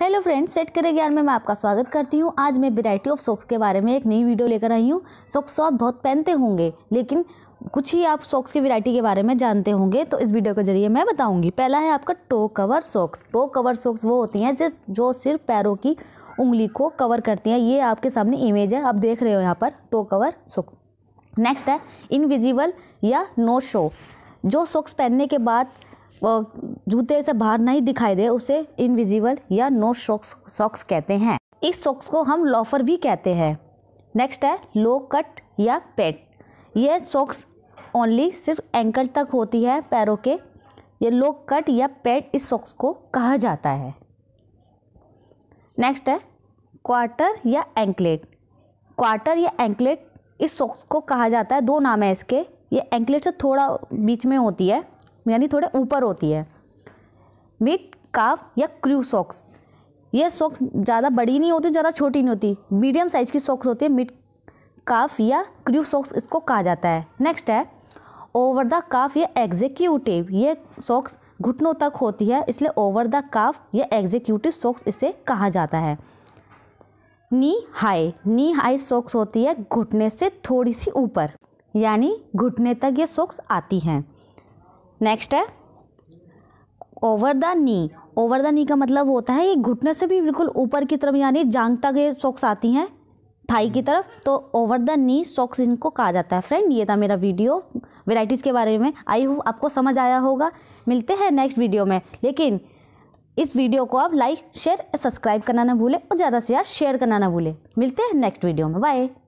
hello friends set करे ज्ञान में मैं आपका स्वागत करती हूँ आज मैं वेराइटी ऑफ सॉक्स के बारे में एक नई वीडियो लेकर आई हूँ सॉक्स तो आप बहुत पहनते होंगे लेकिन कुछ ही आप सॉक्स की वैरायटी के बारे में जानते होंगे तो इस वीडियो के जरिए मैं बताऊँगी पहला है आपका toe cover socks toe cover socks वो होती हैं जो जो सिर्फ पैरों की उंगली को कवर करती हैं ये आपके सामने इमेज है आप देख रहे हो यहाँ पर टो कवर सॉक्स नेक्स्ट है इनविजिबल या नो शो जो सॉक्स पहनने के बाद जूते से बाहर नहीं दिखाई दे उसे इनविजिबल या नो सॉक्स सॉक्स कहते हैं इस सॉक्स को हम लॉफर भी कहते हैं नेक्स्ट है लो कट या पेट यह सॉक्स ओनली सिर्फ एंकल तक होती है पैरों के ये लो कट या पेट इस सॉक्स को कहा जाता है नेक्स्ट है क्वार्टर या एंकलेट क्वार्टर या एंकलेट इस सॉक्स को कहा जाता है दो नाम है इसके ये एंकलेट से थोड़ा बीच में होती है यानी थोड़े ऊपर होती है मिड काफ या क्रू सॉक्स ये सॉक्स ज़्यादा बड़ी नहीं होती ज़्यादा छोटी नहीं होती मीडियम साइज़ की सॉक्स होती है मिड काफ या क्रू सॉक्स इसको कहा जाता है नेक्स्ट है ओवर द काफ या एग्जीक्यूटिव ये सॉक्स घुटनों तक होती है इसलिए ओवर द काफ या एग्जीक्यूटिव सॉक्स इसे कहा जाता है knee high knee high socks होती है घुटने से थोड़ी सी ऊपर यानी घुटने तक ये सॉक्स आती हैं नेक्स्ट है over the knee over the knee का मतलब होता है ये घुटने से भी बिल्कुल ऊपर की तरफ यानी जांग तक ये सॉक्स आती हैं थाई की तरफ तो ओवर द नी सॉक्स इनको कहा जाता है फ्रेंड ये था मेरा वीडियो वेराइटीज़ के बारे में आई होप आपको समझ आया होगा मिलते हैं नेक्स्ट वीडियो में लेकिन इस वीडियो को आप लाइक शेयर सब्सक्राइब करना ना भूलें और ज़्यादा से ज़्यादा शेयर करना ना भूलें मिलते हैं नेक्स्ट वीडियो में बाय